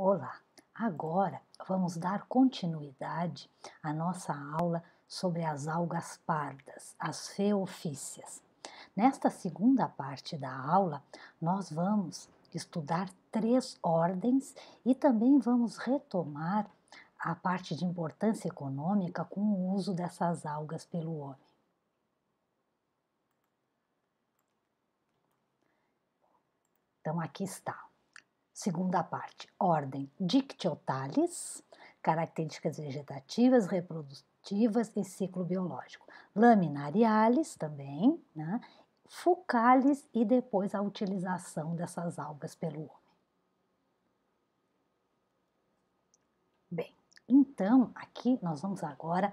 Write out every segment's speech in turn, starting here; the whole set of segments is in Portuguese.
Olá! Agora vamos dar continuidade à nossa aula sobre as algas pardas, as feofícias. Nesta segunda parte da aula, nós vamos estudar três ordens e também vamos retomar a parte de importância econômica com o uso dessas algas pelo homem. Então, aqui está Segunda parte, ordem Dictiotalis, características vegetativas, reprodutivas e ciclo biológico. laminariales também, né? Fucalis e depois a utilização dessas algas pelo homem. Bem, então aqui nós vamos agora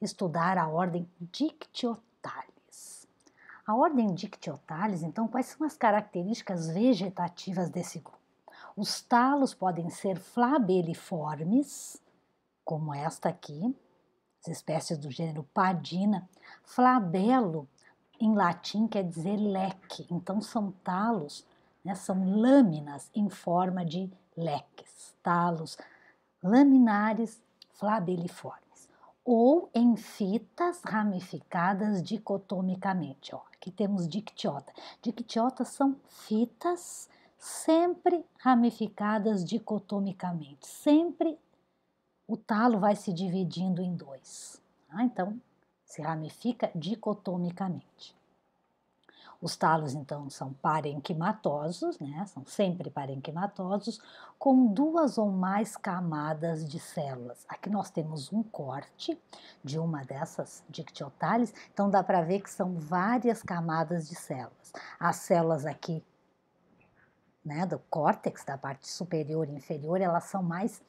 estudar a ordem Dictiotalis. A ordem Dictiotalis, então, quais são as características vegetativas desse grupo? Os talos podem ser flabeliformes, como esta aqui, as espécies do gênero Padina. Flabelo, em latim, quer dizer leque, então são talos, né, são lâminas em forma de leques, talos laminares flabeliformes, ou em fitas ramificadas dicotomicamente. Ó, aqui temos dictiota. Dictiotas são fitas ramificadas sempre ramificadas dicotomicamente, sempre o talo vai se dividindo em dois. Tá? Então, se ramifica dicotomicamente. Os talos, então, são parenquimatosos, né? são sempre parenquimatosos, com duas ou mais camadas de células. Aqui nós temos um corte de uma dessas dictiotales, então dá para ver que são várias camadas de células. As células aqui né, do córtex, da parte superior e inferior, elas são mais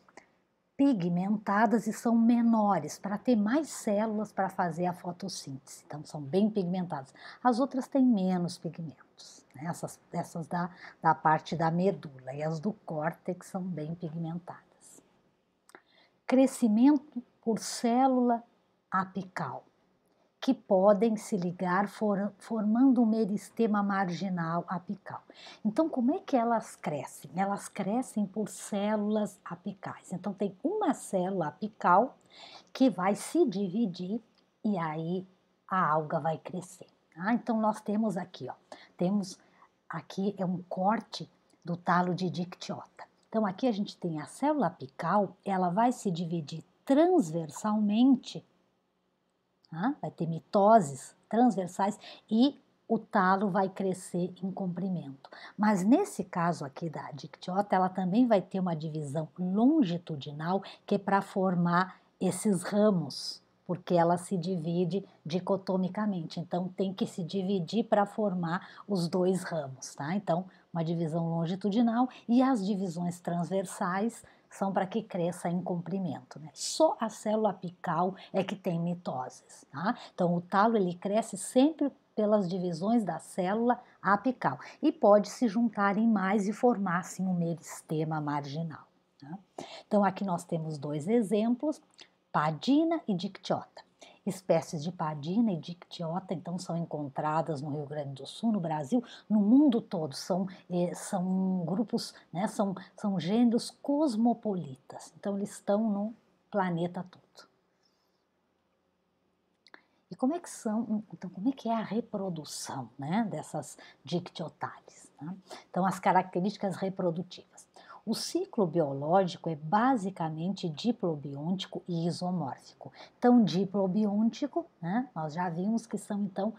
pigmentadas e são menores para ter mais células para fazer a fotossíntese. Então são bem pigmentadas. As outras têm menos pigmentos, né? essas, essas da, da parte da medula e as do córtex são bem pigmentadas. Crescimento por célula apical que podem se ligar formando um meristema marginal apical. Então, como é que elas crescem? Elas crescem por células apicais. Então, tem uma célula apical que vai se dividir e aí a alga vai crescer. Ah, Então, nós temos aqui, ó, temos aqui é um corte do talo de dictiota. Então, aqui a gente tem a célula apical, ela vai se dividir transversalmente né? vai ter mitoses transversais e o talo vai crescer em comprimento. Mas nesse caso aqui da dictiota, ela também vai ter uma divisão longitudinal que é para formar esses ramos, porque ela se divide dicotomicamente. Então tem que se dividir para formar os dois ramos, tá? Então, uma divisão longitudinal e as divisões transversais são para que cresça em comprimento. Né? Só a célula apical é que tem mitoses. Tá? Então o talo ele cresce sempre pelas divisões da célula apical e pode se juntar em mais e formar assim um meristema marginal. Tá? Então aqui nós temos dois exemplos, padina e dictiota. Espécies de padina e dictiota, então, são encontradas no Rio Grande do Sul, no Brasil, no mundo todo. São, eh, são grupos, né, são, são gêneros cosmopolitas. Então, eles estão no planeta todo. E como é que são, então, como é que é a reprodução né, dessas dictiotales? Né? Então, as características reprodutivas. O ciclo biológico é basicamente diplobiôntico e isomórfico. Então, diplobiôntico, né, nós já vimos que são então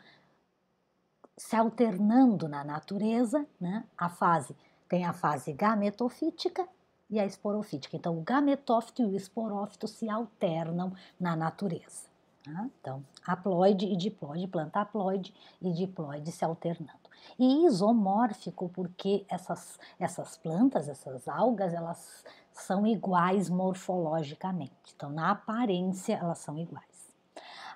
se alternando na natureza, né, a fase tem a fase gametofítica e a esporofítica. Então, o gametófito e o esporófito se alternam na natureza. Né. Então, haploide e diploide, planta haploide e diploide se alternando e isomórfico porque essas, essas plantas, essas algas, elas são iguais morfologicamente. Então, na aparência, elas são iguais.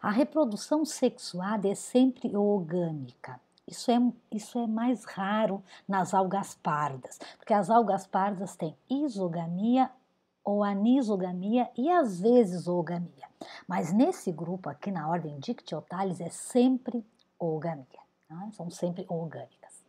A reprodução sexuada é sempre orgânica. Isso é, isso é mais raro nas algas pardas, porque as algas pardas têm isogamia ou anisogamia e às vezes oogamia. Mas nesse grupo aqui na ordem Dictyotalis é sempre oogamia. Tá? São sempre orgânicas.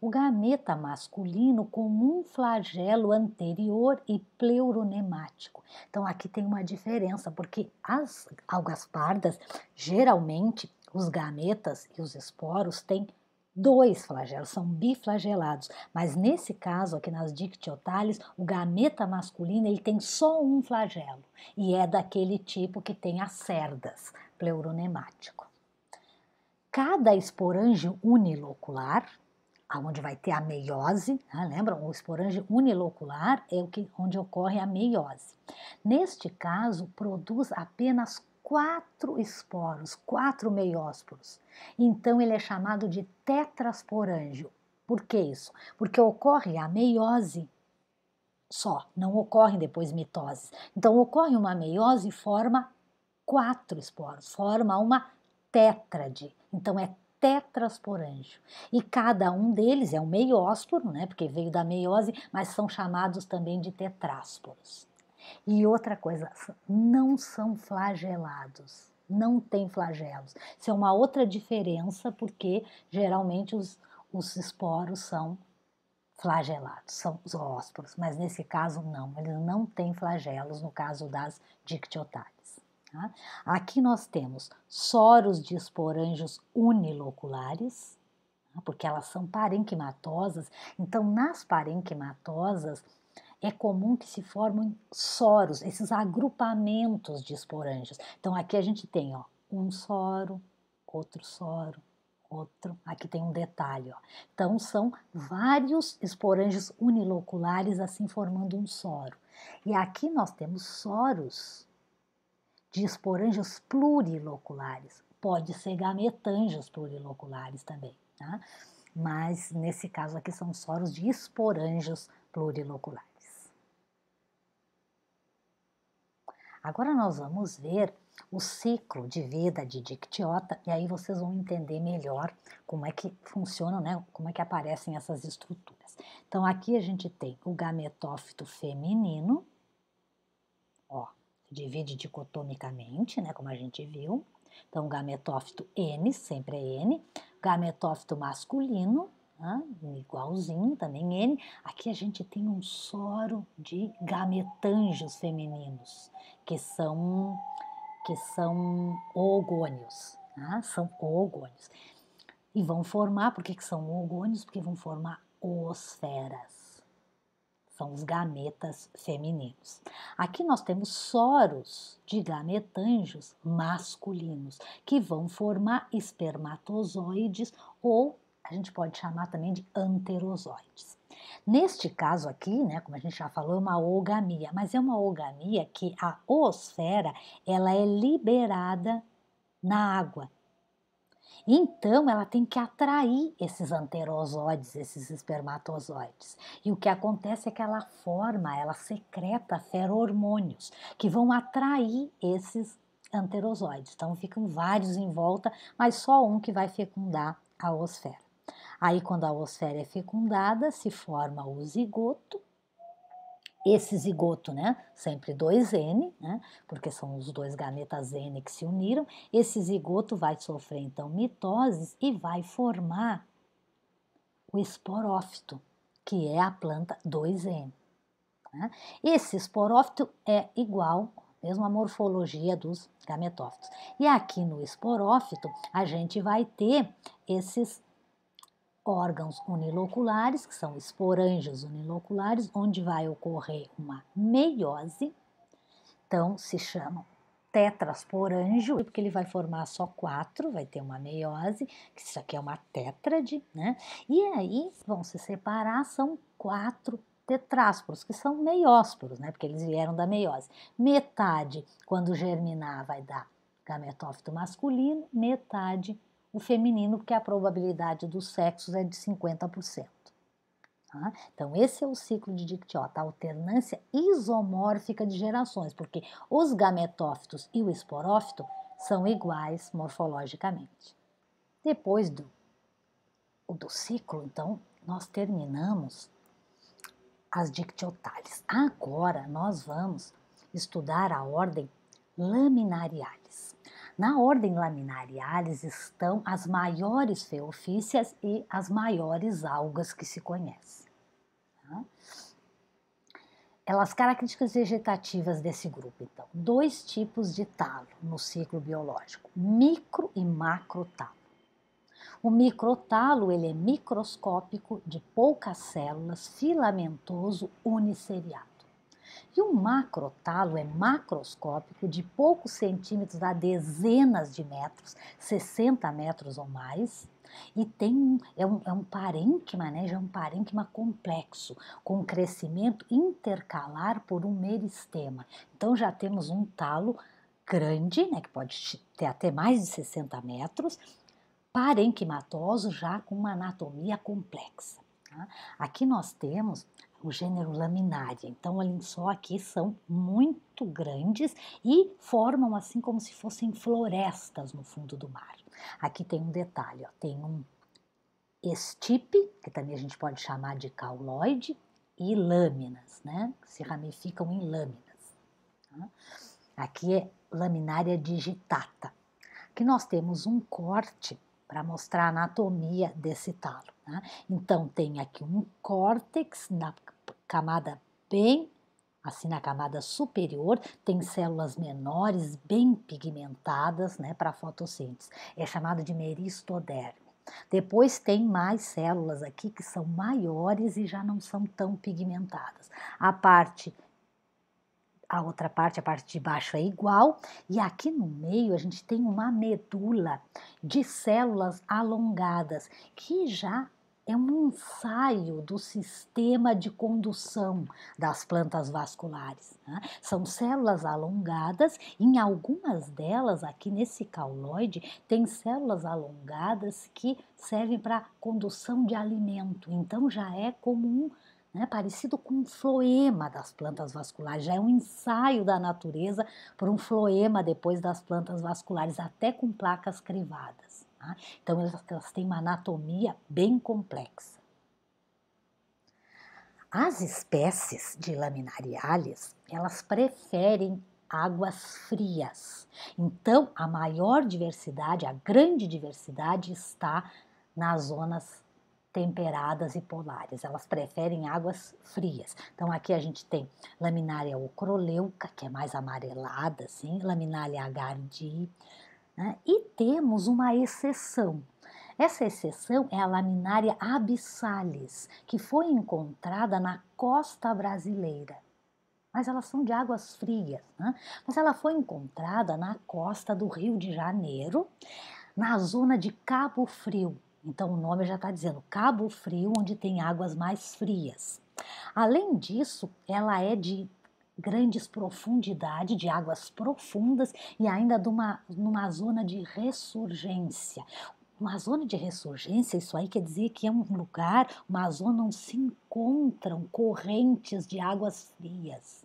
O gameta masculino com um flagelo anterior e pleuronemático. Então aqui tem uma diferença, porque as algas pardas, geralmente os gametas e os esporos têm dois flagelos, são biflagelados, mas nesse caso aqui nas dictiotales, o gameta masculino ele tem só um flagelo e é daquele tipo que tem as cerdas, pleuronemático cada esporângio unilocular, aonde vai ter a meiose, né? lembram? O esporângio unilocular é o que, onde ocorre a meiose. Neste caso, produz apenas quatro esporos, quatro meiósporos. Então ele é chamado de tetrasporângio. Por que isso? Porque ocorre a meiose só, não ocorrem depois mitoses. Então ocorre uma meiose e forma quatro esporos, forma uma tétrade, então é tetras E cada um deles é um meiósporo, né, porque veio da meiose, mas são chamados também de tetrásporos. E outra coisa, não são flagelados, não tem flagelos. Isso é uma outra diferença, porque geralmente os, os esporos são flagelados, são os ósporos, mas nesse caso não, eles não têm flagelos no caso das dictiotárias. Tá? Aqui nós temos soros de esporangios uniloculares, tá? porque elas são parenquimatosas. Então, nas parenquimatosas, é comum que se formem soros, esses agrupamentos de esporangios. Então, aqui a gente tem ó, um soro, outro soro, outro. Aqui tem um detalhe. Ó. Então, são vários esporangios uniloculares assim formando um soro. E aqui nós temos soros de esporângios pluriloculares. Pode ser gametangios pluriloculares também, tá? mas nesse caso aqui são soros de esporângios pluriloculares. Agora nós vamos ver o ciclo de vida de Dictyota e aí vocês vão entender melhor como é que funcionam, né? Como é que aparecem essas estruturas. Então aqui a gente tem o gametófito feminino, divide dicotomicamente, né, como a gente viu. Então, gametófito N, sempre é N. Gametófito masculino, né, igualzinho, também N. Aqui a gente tem um soro de gametanjos femininos, que são, que são ogônios. Né, são ogônios. E vão formar, por que, que são ogônios? Porque vão formar osferas são os gametas femininos. Aqui nós temos soros de gametanjos masculinos, que vão formar espermatozoides ou a gente pode chamar também de anterozoides. Neste caso aqui, né, como a gente já falou, é uma ogamia, mas é uma ogamia que a oosfera ela é liberada na água, então, ela tem que atrair esses anterozoides, esses espermatozoides. E o que acontece é que ela forma, ela secreta ferormônios que vão atrair esses anterozoides. Então, ficam vários em volta, mas só um que vai fecundar a osfera. Aí, quando a osfera é fecundada, se forma o zigoto, esse zigoto, né? Sempre 2N, né? Porque são os dois gametas N que se uniram. Esse zigoto vai sofrer então mitoses e vai formar o esporófito, que é a planta 2N. Né? Esse esporófito é igual, mesmo a morfologia dos gametófitos. E aqui no esporófito a gente vai ter esses órgãos uniloculares, que são esporângios uniloculares, onde vai ocorrer uma meiose, então se chamam tetrasporângio, porque ele vai formar só quatro, vai ter uma meiose, que isso aqui é uma tétrade, né? E aí vão se separar, são quatro tetrásporos, que são meiósporos, né? Porque eles vieram da meiose. Metade, quando germinar, vai dar gametófito masculino, metade o feminino, porque a probabilidade dos sexos é de 50%. Tá? Então, esse é o ciclo de Dictyota, a alternância isomórfica de gerações, porque os gametófitos e o esporófito são iguais morfologicamente. Depois do, do ciclo, então, nós terminamos as dictiotalis. Agora nós vamos estudar a ordem laminarialis. Na ordem laminariales estão as maiores feofícias e as maiores algas que se conhecem. Tá? Elas características vegetativas desse grupo, então, dois tipos de talo no ciclo biológico, micro e macro talo. O microtalo ele é microscópico, de poucas células, filamentoso, uniceriado. E o macrotalo é macroscópico, de poucos centímetros a dezenas de metros, 60 metros ou mais, e tem é um, é um parênquima, né? Já é um parênquima complexo, com crescimento intercalar por um meristema. Então já temos um talo grande, né? Que pode ter até mais de 60 metros, parenquimatoso, já com uma anatomia complexa. Tá? Aqui nós temos o gênero laminária. Então, olhem só, aqui são muito grandes e formam assim como se fossem florestas no fundo do mar. Aqui tem um detalhe, ó, tem um estipe, que também a gente pode chamar de cauloide, e lâminas, né? se ramificam em lâminas. Tá? Aqui é laminária digitata. Aqui nós temos um corte para mostrar a anatomia desse talo. Né? Então, tem aqui um córtex na camada bem assim na camada superior tem células menores bem pigmentadas né, para fotossíntese. É chamado de meristoderme. Depois tem mais células aqui que são maiores e já não são tão pigmentadas. A parte a outra parte, a parte de baixo é igual, e aqui no meio a gente tem uma medula de células alongadas, que já é um ensaio do sistema de condução das plantas vasculares. Né? São células alongadas, em algumas delas, aqui nesse cauloide, tem células alongadas que servem para condução de alimento. Então já é como um né, parecido com um floema das plantas vasculares, já é um ensaio da natureza por um floema depois das plantas vasculares, até com placas crivadas. Tá? Então elas, elas têm uma anatomia bem complexa. As espécies de laminariales, elas preferem águas frias. Então, a maior diversidade, a grande diversidade está nas zonas temperadas e polares. Elas preferem águas frias. Então aqui a gente tem laminária ocroleuca, que é mais amarelada, assim, laminária agardi. Né? E temos uma exceção. Essa exceção é a laminária abissalis, que foi encontrada na costa brasileira mas elas são de águas frias. Né? Mas ela foi encontrada na costa do Rio de Janeiro, na zona de Cabo Frio. Então o nome já está dizendo Cabo Frio, onde tem águas mais frias. Além disso, ela é de grandes profundidades, de águas profundas e ainda de uma, numa zona de ressurgência. Uma zona de ressurgência, isso aí quer dizer que é um lugar, uma zona onde se encontram correntes de águas frias.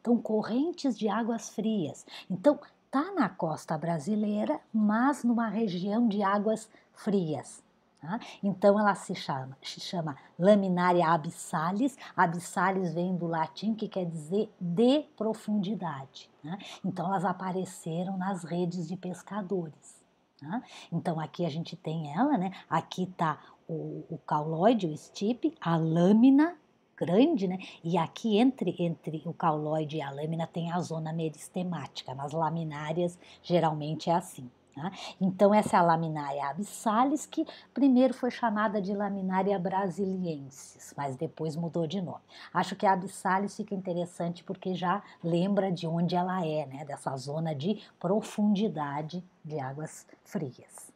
Então, correntes de águas frias. Então, tá na costa brasileira, mas numa região de águas frias. Tá? Então ela se chama, se chama laminaria abissalis. Abissalis vem do latim que quer dizer de profundidade. Né? Então elas apareceram nas redes de pescadores. Tá? Então aqui a gente tem ela, né? aqui está o, o cauloide, o estipe, a lâmina grande, né? E aqui entre entre o cauloide e a lâmina tem a zona meristemática. Nas laminárias geralmente é assim. Né? Então, essa é a laminária abissalis, que primeiro foi chamada de laminária brasiliensis, mas depois mudou de nome. Acho que a abissalis fica interessante porque já lembra de onde ela é, né? dessa zona de profundidade de águas frias.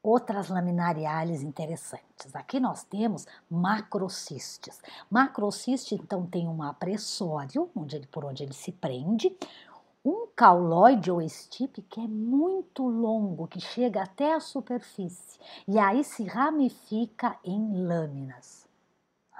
Outras laminariales interessantes. Aqui nós temos macrocistes. Macrocistes, então, tem um apressório, onde ele, por onde ele se prende, um cauloide ou estipe que é muito longo, que chega até a superfície e aí se ramifica em lâminas.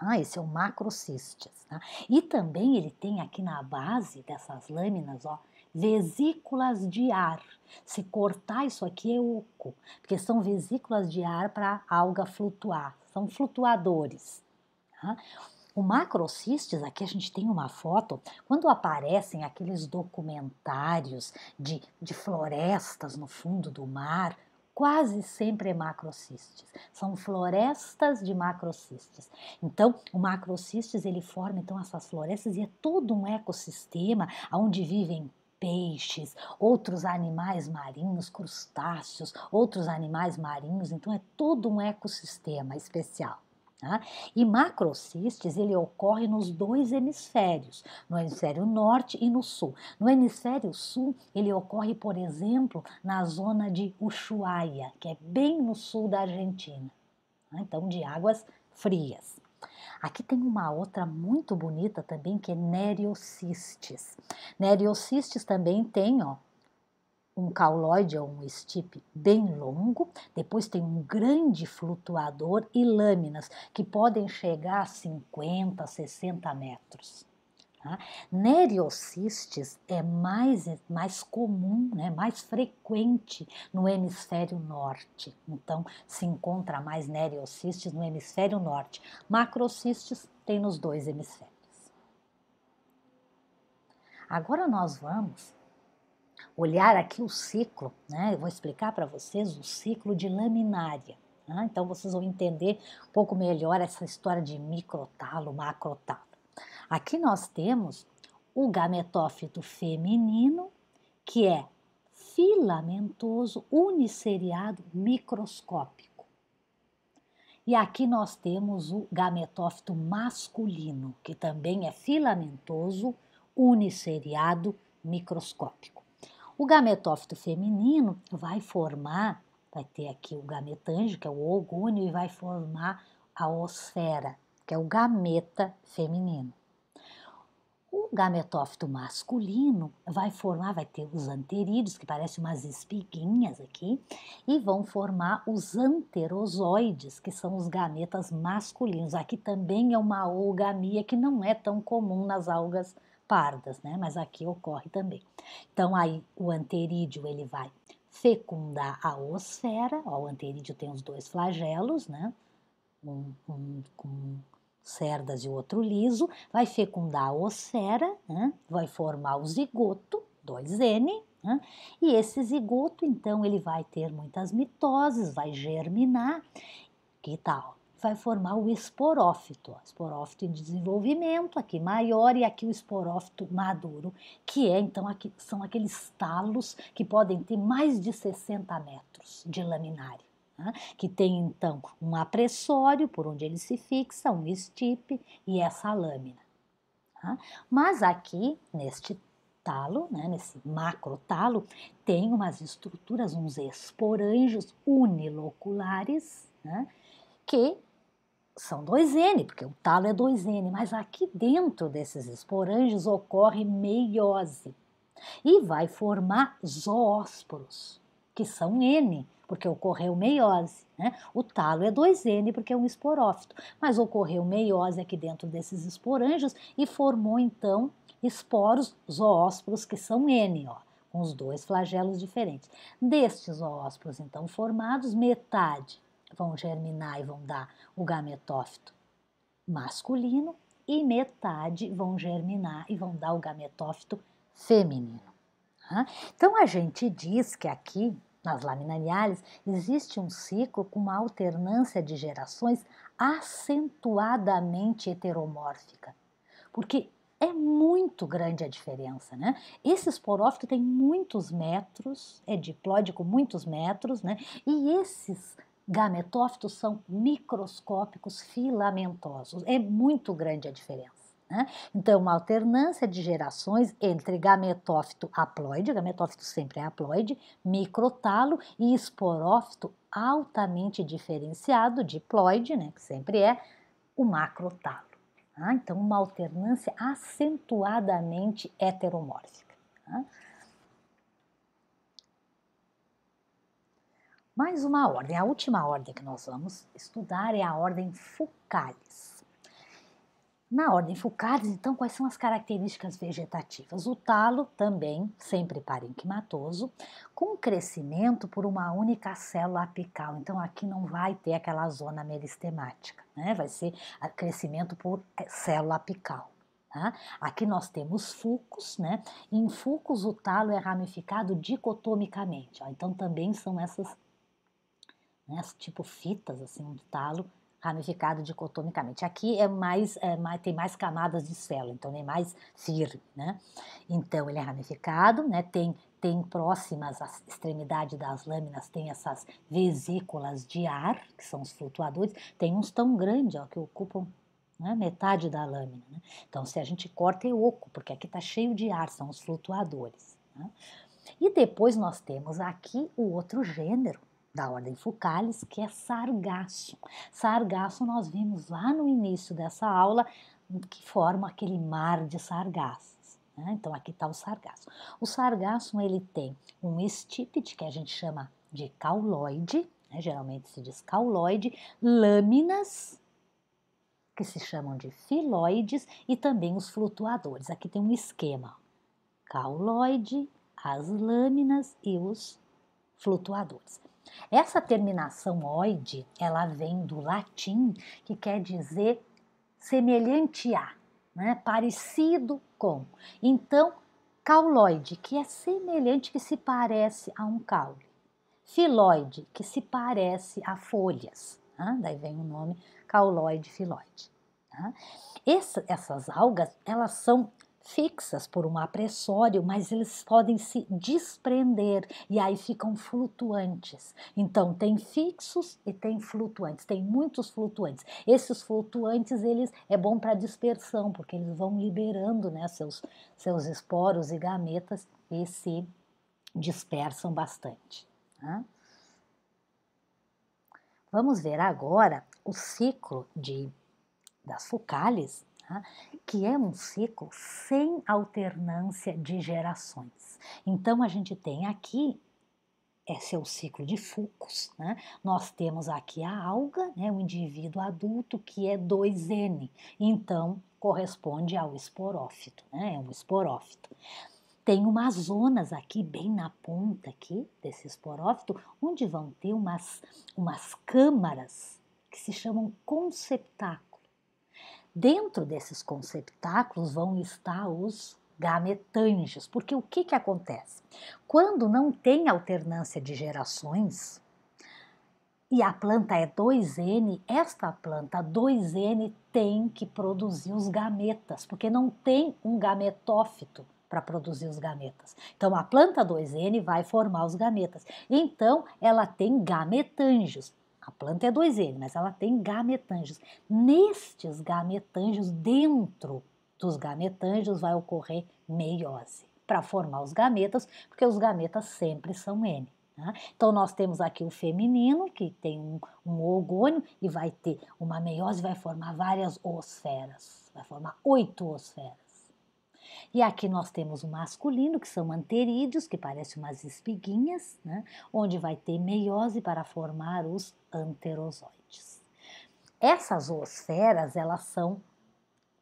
Ah, esse é o macrocistes. Tá? E também ele tem aqui na base dessas lâminas, ó, vesículas de ar. Se cortar isso aqui é oco, porque são vesículas de ar para a alga flutuar, são flutuadores. Tá? O macrocistes, aqui a gente tem uma foto, quando aparecem aqueles documentários de, de florestas no fundo do mar, quase sempre é macrocistes. São florestas de macrocistes. Então, o macrocistes ele forma então essas florestas e é todo um ecossistema onde vivem peixes, outros animais marinhos, crustáceos, outros animais marinhos. Então, é todo um ecossistema especial. Tá? E macrocistes ele ocorre nos dois hemisférios, no hemisfério norte e no sul. No hemisfério sul ele ocorre, por exemplo, na zona de Ushuaia, que é bem no sul da Argentina, tá? então de águas frias. Aqui tem uma outra muito bonita também que é Nereocistes. Nereocistes também tem, ó, um cauloide ou um estipe bem longo, depois tem um grande flutuador e lâminas que podem chegar a 50, 60 metros. Tá? Neriocistes é mais, mais comum, né, mais frequente no hemisfério norte. Então, se encontra mais neriocistes no hemisfério norte. Macrocistes tem nos dois hemisférios. Agora nós vamos olhar aqui o ciclo, né? Eu vou explicar para vocês o ciclo de laminária. Né? Então vocês vão entender um pouco melhor essa história de microtalo, macrotalo. Aqui nós temos o gametófito feminino, que é filamentoso uniseriado microscópico. E aqui nós temos o gametófito masculino, que também é filamentoso uniseriado microscópico. O gametófito feminino vai formar, vai ter aqui o gametângico, que é o ogônio, e vai formar a osfera, que é o gameta feminino. O gametófito masculino vai formar, vai ter os anterídeos, que parecem umas espiguinhas aqui, e vão formar os anterozoides, que são os gametas masculinos. Aqui também é uma algamia que não é tão comum nas algas pardas, né? Mas aqui ocorre também. Então aí o anterídeo ele vai fecundar a osfera, ó, o anterídeo tem os dois flagelos, né? Um, um com cerdas e o outro liso, vai fecundar a osfera, né? vai formar o zigoto, 2N, né? e esse zigoto, então, ele vai ter muitas mitoses, vai germinar, que tal? vai formar o esporófito. Esporófito em desenvolvimento, aqui maior, e aqui o esporófito maduro, que é então aqui, são aqueles talos que podem ter mais de 60 metros de laminária. Né? Que tem então um apressório por onde ele se fixa, um estipe e essa lâmina. Né? Mas aqui, neste talo, né, nesse talo, tem umas estruturas, uns esporangios uniloculares, né, que são 2N, porque o talo é 2N, mas aqui dentro desses esporangios ocorre meiose e vai formar zoósporos, que são N, porque ocorreu meiose. Né? O talo é 2N, porque é um esporófito, mas ocorreu meiose aqui dentro desses esporangios e formou então esporos zoósporos, que são N, ó, com os dois flagelos diferentes. Destes zoósporos então formados, metade vão germinar e vão dar o gametófito masculino e metade vão germinar e vão dar o gametófito feminino. Tá? Então a gente diz que aqui nas laminariales existe um ciclo com uma alternância de gerações acentuadamente heteromórfica, porque é muito grande a diferença, né? Esse esporófito tem muitos metros, é diplódico, muitos metros, né? E esses gametófitos são microscópicos filamentosos. É muito grande a diferença. Né? Então, é uma alternância de gerações entre gametófito haploide, gametófito sempre é haploide, microtalo e esporófito altamente diferenciado, diploide, né, que sempre é, o macrotalo. Tá? Então, uma alternância acentuadamente heteromórfica. Tá? Mais uma ordem, a última ordem que nós vamos estudar é a ordem Fucalis. Na ordem Fucalis, então, quais são as características vegetativas? O talo também, sempre parenquimatoso, com crescimento por uma única célula apical. Então, aqui não vai ter aquela zona meristemática, né? vai ser crescimento por é, célula apical. Tá? Aqui nós temos fucos né? Em fucos o talo é ramificado dicotomicamente. Ó. Então também são essas né, tipo fitas assim do talo ramificado dicotomicamente. Aqui é mais, é mais, tem mais camadas de célula, então é mais firme, né? Então ele é ramificado, né? Tem tem próximas à extremidade das lâminas tem essas vesículas de ar que são os flutuadores. Tem uns tão grandes ó, que ocupam né, metade da lâmina. Né? Então se a gente corta é oco, porque aqui está cheio de ar, são os flutuadores. Né? E depois nós temos aqui o outro gênero da ordem Fucalis, que é sargasso. Sargasso nós vimos lá no início dessa aula, que forma aquele mar de sargassas. Né? Então aqui está o sargasso. O sargasso ele tem um estípite, que a gente chama de cauloide, né? geralmente se diz cauloide, lâminas, que se chamam de filoides, e também os flutuadores. Aqui tem um esquema, cauloide, as lâminas e os flutuadores. Essa terminação oide, ela vem do latim, que quer dizer semelhante a, né? parecido com. Então, cauloide, que é semelhante, que se parece a um caule. Filoide, que se parece a folhas. Né? Daí vem o nome cauloide, filoide. Né? essas algas, elas são fixas por um apressório, mas eles podem se desprender e aí ficam flutuantes. Então tem fixos e tem flutuantes, tem muitos flutuantes. Esses flutuantes eles é bom para dispersão, porque eles vão liberando, né, seus seus esporos e gametas e se dispersam bastante. Né? Vamos ver agora o ciclo de, das focales Tá? que é um ciclo sem alternância de gerações. Então a gente tem aqui esse é o ciclo de Fucus. Né? Nós temos aqui a alga, né, o indivíduo adulto, que é 2N, então corresponde ao esporófito, né? é um esporófito. Tem umas zonas aqui, bem na ponta aqui desse esporófito, onde vão ter umas, umas câmaras que se chamam conceptáculos Dentro desses conceptáculos vão estar os gametanges, porque o que, que acontece? Quando não tem alternância de gerações, e a planta é 2N, esta planta 2N tem que produzir os gametas, porque não tem um gametófito para produzir os gametas. Então a planta 2N vai formar os gametas. Então ela tem gametanges. A planta é 2N, mas ela tem gametangios. Nestes gametangios, dentro dos gametangios, vai ocorrer meiose para formar os gametas, porque os gametas sempre são N. Né? Então, nós temos aqui o feminino, que tem um, um ogônio e vai ter uma meiose, vai formar várias osferas, vai formar oito osferas. E aqui nós temos o masculino, que são anterídeos, que parecem umas espiguinhas, né? onde vai ter meiose para formar os anterozoides. Essas zoosferas, elas são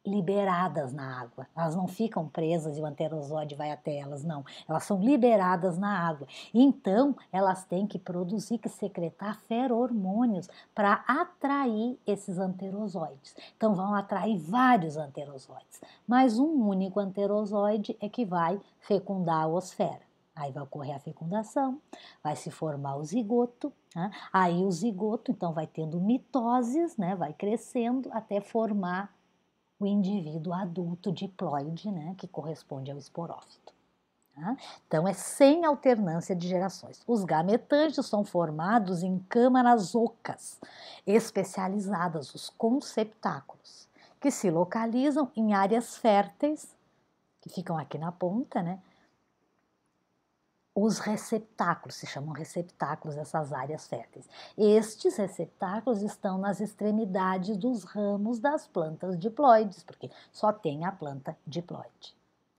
liberadas na água. Elas não ficam presas e o anterozoide vai até elas, não. Elas são liberadas na água. Então, elas têm que produzir, que secretar ferormônios para atrair esses anterozoides. Então, vão atrair vários anterozoides, mas um único anterozoide é que vai fecundar a osfera. Aí vai ocorrer a fecundação, vai se formar o zigoto, né? aí o zigoto então vai tendo mitoses, né? vai crescendo até formar o indivíduo adulto diploide, né, que corresponde ao esporófito. Tá? Então, é sem alternância de gerações. Os gametantes são formados em câmaras ocas, especializadas, os conceptáculos, que se localizam em áreas férteis, que ficam aqui na ponta, né, os receptáculos, se chamam receptáculos essas áreas férteis. Estes receptáculos estão nas extremidades dos ramos das plantas diploides, porque só tem a planta diploide.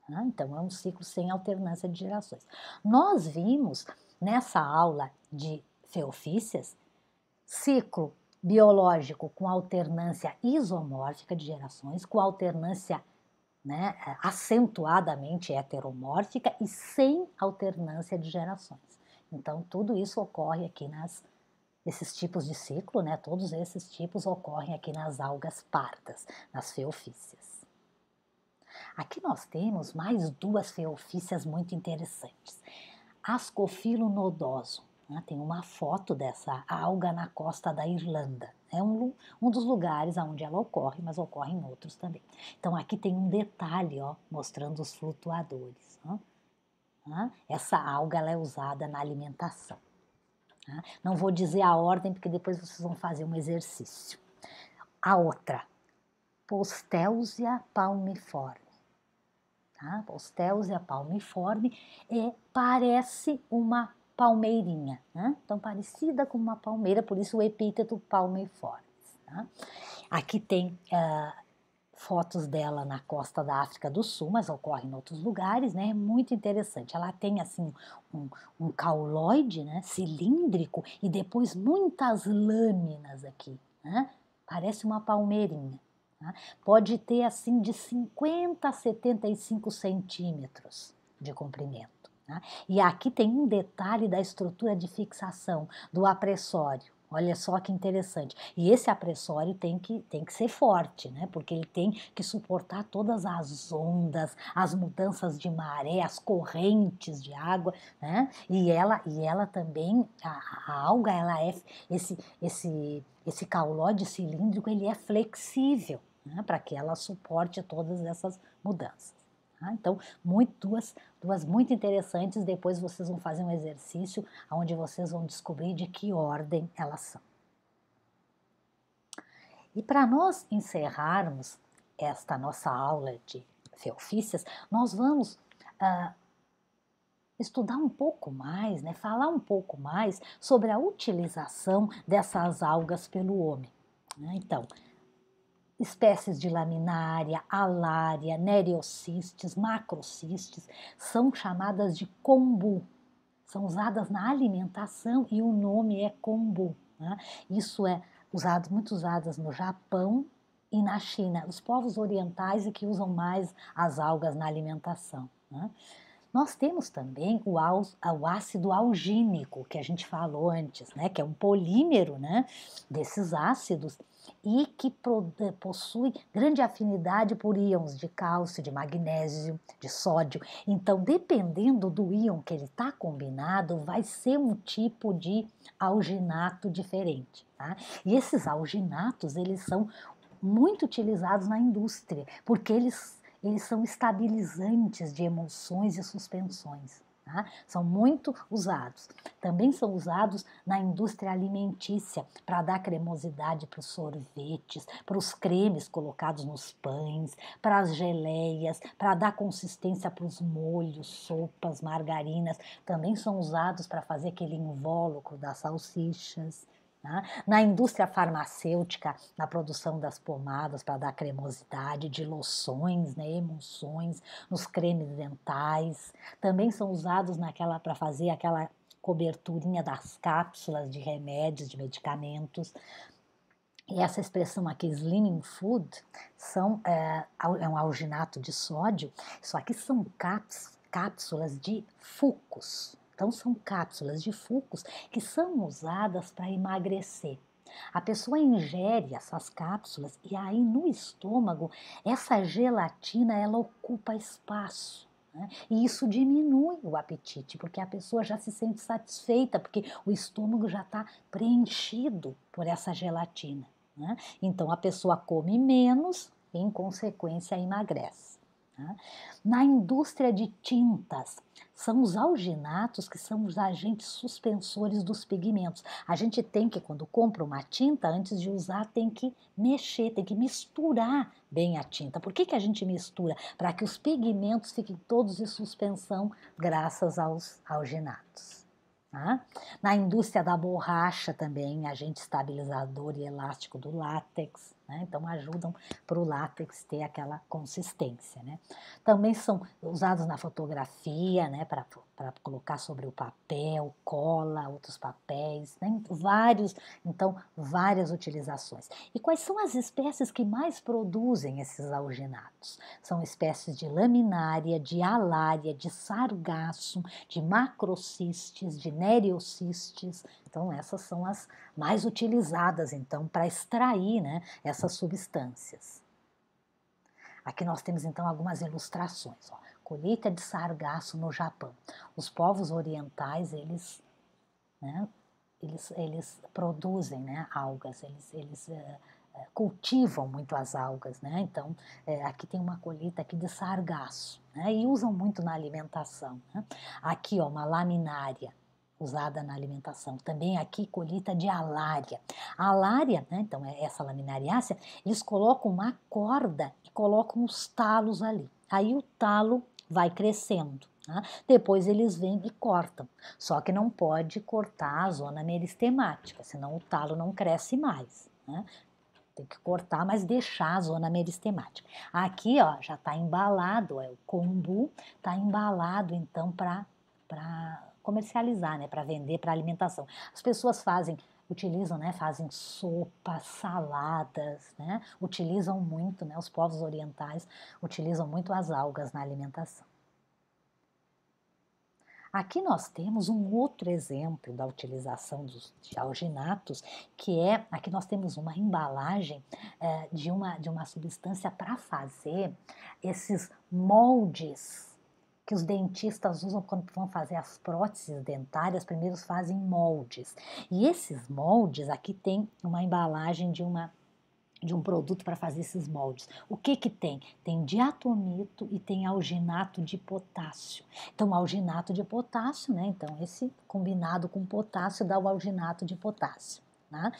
Né? Então é um ciclo sem alternância de gerações. Nós vimos nessa aula de feofícias ciclo biológico com alternância isomórfica de gerações, com alternância né, é, acentuadamente heteromórfica e sem alternância de gerações. Então, tudo isso ocorre aqui nas esses tipos de ciclo, né, todos esses tipos ocorrem aqui nas algas pardas, nas feofícias. Aqui nós temos mais duas feofícias muito interessantes. Ascofilo nodoso. né, tem uma foto dessa alga na costa da Irlanda. É um, um dos lugares onde ela ocorre, mas ocorre em outros também. Então aqui tem um detalhe, ó, mostrando os flutuadores. Ó. Essa alga ela é usada na alimentação. Não vou dizer a ordem, porque depois vocês vão fazer um exercício. A outra, Postelsia palmiforme. Tá? Postelsia palmiforme é, parece uma palmeirinha, né? então parecida com uma palmeira, por isso o epíteto palmeiformes. Né? Aqui tem uh, fotos dela na costa da África do Sul, mas ocorre em outros lugares, né? É muito interessante. Ela tem assim um, um cauloide, né? Cilíndrico e depois muitas lâminas aqui, né? Parece uma palmeirinha. Né? Pode ter assim de 50 a 75 centímetros de comprimento. Né? E aqui tem um detalhe da estrutura de fixação do apressório. Olha só que interessante. E esse apressório tem que, tem que ser forte, né? Porque ele tem que suportar todas as ondas, as mudanças de maré, as correntes de água, né? E ela, e ela também, a, a alga, ela é esse, esse, esse caulode cilíndrico, ele é flexível, né? Para que ela suporte todas essas mudanças. Tá? então, muito, duas, duas muito interessantes. Depois vocês vão fazer um exercício onde vocês vão descobrir de que ordem elas são. E para nós encerrarmos esta nossa aula de feofícias, nós vamos ah, estudar um pouco mais, né, falar um pouco mais sobre a utilização dessas algas pelo homem. Né? Então, espécies de laminária, alária, nereocistes, macrocistes, são chamadas de kombu. São usadas na alimentação e o nome é kombu. Né? Isso é usado, muito usadas no Japão e na China, os povos orientais e que usam mais as algas na alimentação. Né? Nós temos também o, o, ácido algínico, que a gente falou antes, né? que é um polímero né? desses ácidos e que eh, possui grande afinidade por íons de cálcio, de magnésio, de sódio. Então, dependendo do íon que ele está combinado, vai ser um tipo de alginato diferente. Tá? E esses alginatos, eles são muito utilizados na indústria, porque eles, eles são estabilizantes de emulsões e suspensões. Tá? São muito usados. Também são usados na indústria alimentícia para dar cremosidade para os sorvetes, para os cremes colocados nos pães, para as geleias, para dar consistência para os molhos, sopas, margarinas. Também são usados para fazer aquele invólucro das salsichas. Né? Na indústria farmacêutica, na produção das pomadas para dar cremosidade, de loções, né, emulsões, nos cremes dentais. Também são usados naquela para fazer aquela coberturinha das cápsulas de remédios, de medicamentos. E essa expressão aqui, slimming food, são, é, é um alginato de sódio, só que são cápsulas de fucos. Então, são cápsulas de fucos que são usadas para emagrecer. A pessoa ingere essas cápsulas e aí no estômago essa gelatina ela ocupa espaço. Né? E isso diminui o apetite, porque a pessoa já se sente satisfeita, porque o estômago já está preenchido por essa gelatina. Né? Então a pessoa come menos e, em consequência, emagrece. Né? Na indústria de tintas, são os alginatos que são os agentes suspensores dos pigmentos. A gente tem que, quando compra uma tinta, antes de usar, tem que mexer, tem que misturar bem a tinta. Por que, que a gente mistura? Para que os pigmentos fiquem todos em suspensão graças aos alginatos. Tá? Na indústria da borracha também, agente estabilizador e elástico do látex. Né? Então ajudam para o látex ter aquela consistência. Né? Também são usados na fotografia, né? para colocar sobre o papel, cola, outros papéis, né? vários, então várias utilizações. E quais são as espécies que mais produzem esses alginatos? São espécies de laminária, de alária, de sargaço, de macrocistes, de nereocistes, então essas são as mais utilizadas então para extrair né, essas substâncias. Aqui nós temos então algumas ilustrações. Ó. Colheita de sargaço no Japão. Os povos orientais eles, né, eles, eles produzem né, algas, eles, eles eh, eh, cultivam muito as algas, né? Então, é, aqui tem uma colheita aqui de sargaço, né? E usam muito na alimentação. Né? Aqui, ó, uma laminária usada na alimentação. Também aqui colita de alária. A alária, né, então é essa laminariácea, eles colocam uma corda e colocam os talos ali. Aí o talo vai crescendo. Tá? Depois eles vêm e cortam. Só que não pode cortar a zona meristemática, senão o talo não cresce mais. Né? tem que cortar, mas deixar a zona meristemática. Aqui, ó, já está embalado, é o kombu, está embalado então para comercializar, né, para vender para alimentação. As pessoas fazem utilizam, né, fazem sopas, saladas, né, utilizam muito, né, os povos orientais utilizam muito as algas na alimentação. Aqui nós temos um outro exemplo da utilização dos, de alginatos, que é, aqui nós temos uma embalagem é, de, uma, de uma substância para fazer esses moldes que os dentistas usam quando vão fazer as próteses dentárias, primeiro fazem moldes. E esses moldes aqui tem uma embalagem de uma de um produto para fazer esses moldes. O que que tem? Tem diatomito e tem alginato de potássio. Então, alginato de potássio, né? Então, esse combinado com potássio dá o alginato de potássio, né?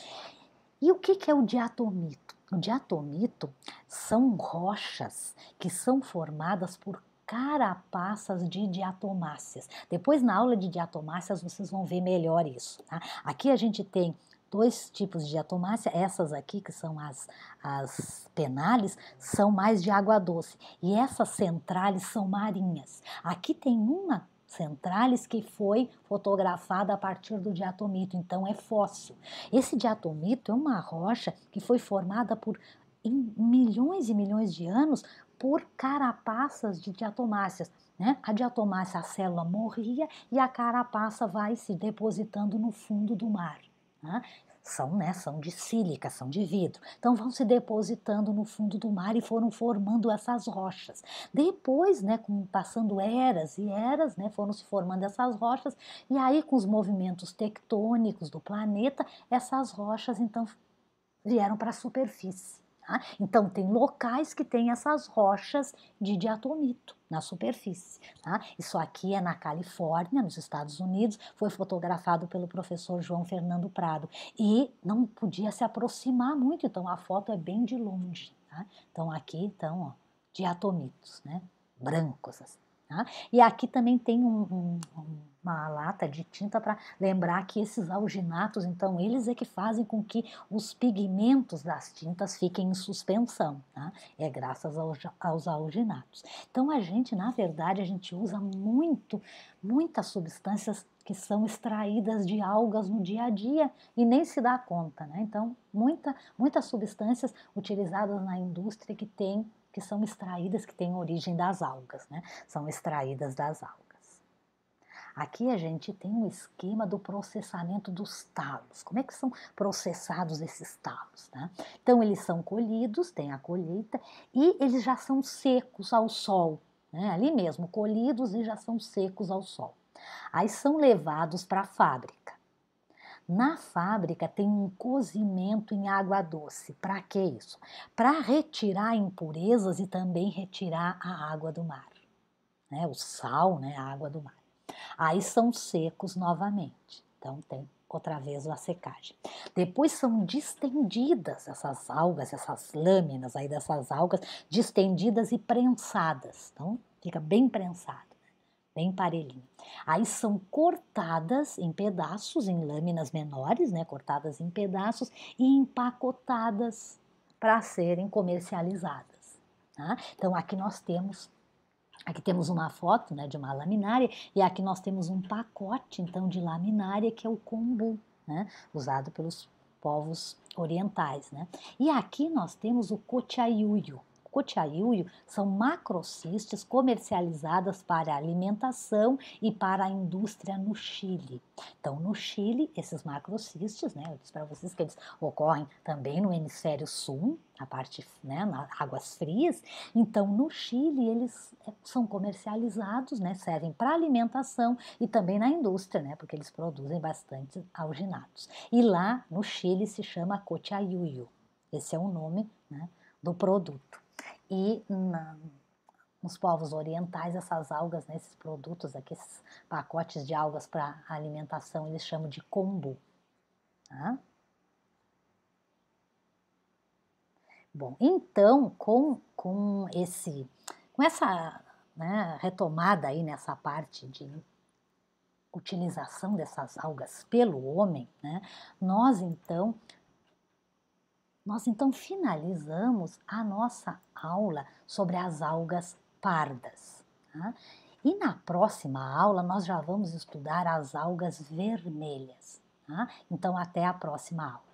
E o que que é o diatomito? O diatomito são rochas que são formadas por carapaças de diatomáceas. Depois, na aula de diatomáceas, vocês vão ver melhor isso. Tá? Aqui a gente tem dois tipos de diatomáceas. essas aqui que são as, as penales, são mais de água doce. E essas centrales são marinhas. Aqui tem uma centrales que foi fotografada a partir do diatomito, então é fóssil. Esse diatomito é uma rocha que foi formada por em milhões e milhões de anos por carapaças de diatomáceas. Né? A diatomácea, a célula morria e a carapaça vai se depositando no fundo do mar. Né? São, né, são de sílica, são de vidro. Então vão se depositando no fundo do mar e foram formando essas rochas. Depois, né, com, passando eras e eras, né, foram se formando essas rochas e aí com os movimentos tectônicos do planeta, essas rochas então vieram para a superfície. Tá? Então, tem locais que tem essas rochas de diatomito na superfície. Tá? Isso aqui é na Califórnia, nos Estados Unidos, foi fotografado pelo professor João Fernando Prado e não podia se aproximar muito, então a foto é bem de longe. Tá? Então, aqui, então, diatomitos, né? brancos. Assim, tá? E aqui também tem um, um, um uma lata de tinta para lembrar que esses alginatos, então, eles é que fazem com que os pigmentos das tintas fiquem em suspensão, tá? é graças aos, aos alginatos. Então, a gente, na verdade, a gente usa muito, muitas substâncias que são extraídas de algas no dia a dia e nem se dá conta, né? Então, muita, muitas substâncias utilizadas na indústria que tem, que são extraídas, que têm origem das algas, né? São extraídas das algas. Aqui a gente tem um esquema do processamento dos talos. Como é que são processados esses talos? Né? Então, eles são colhidos, tem a colheita, e eles já são secos ao sol. Né? Ali mesmo, colhidos e já são secos ao sol. Aí são levados para a fábrica. Na fábrica tem um cozimento em água doce. Para que isso? Para retirar impurezas e também retirar a água do mar, né? o sal, né? a água do mar. Aí são secos novamente. Então tem outra vez a secagem. Depois são distendidas essas algas, essas lâminas aí dessas algas, distendidas e prensadas. Então fica bem prensado né? bem parelhinho. Aí são cortadas em pedaços, em lâminas menores, né, cortadas em pedaços e empacotadas para serem comercializadas. Tá? Então aqui nós temos Aqui temos uma foto né, de uma laminária e aqui nós temos um pacote então de laminária que é o kombu, né, usado pelos povos orientais. Né? E aqui nós temos o cochaiuio, Cochayuyo são macrocistes comercializadas para alimentação e para a indústria no Chile. Então, no Chile, esses macrocistes, né, eu disse para vocês que eles ocorrem também no hemisfério sul, na parte, né, nas águas frias. Então, no Chile, eles é, são comercializados, né, servem para alimentação e também na indústria, né, porque eles produzem bastante alginatos. E lá no Chile se chama cochayuyo. Esse é o nome né, do produto. E na, nos povos orientais, essas algas, né, esses produtos aqui, esses pacotes de algas para alimentação, eles chamam de kombu. Tá? Bom, então, com, com, esse, com essa né, retomada aí nessa parte de utilização dessas algas pelo homem, né, nós então nós então finalizamos a nossa aula sobre as algas pardas. Tá? E na próxima aula nós já vamos estudar as algas vermelhas. Tá? Então, até a próxima aula.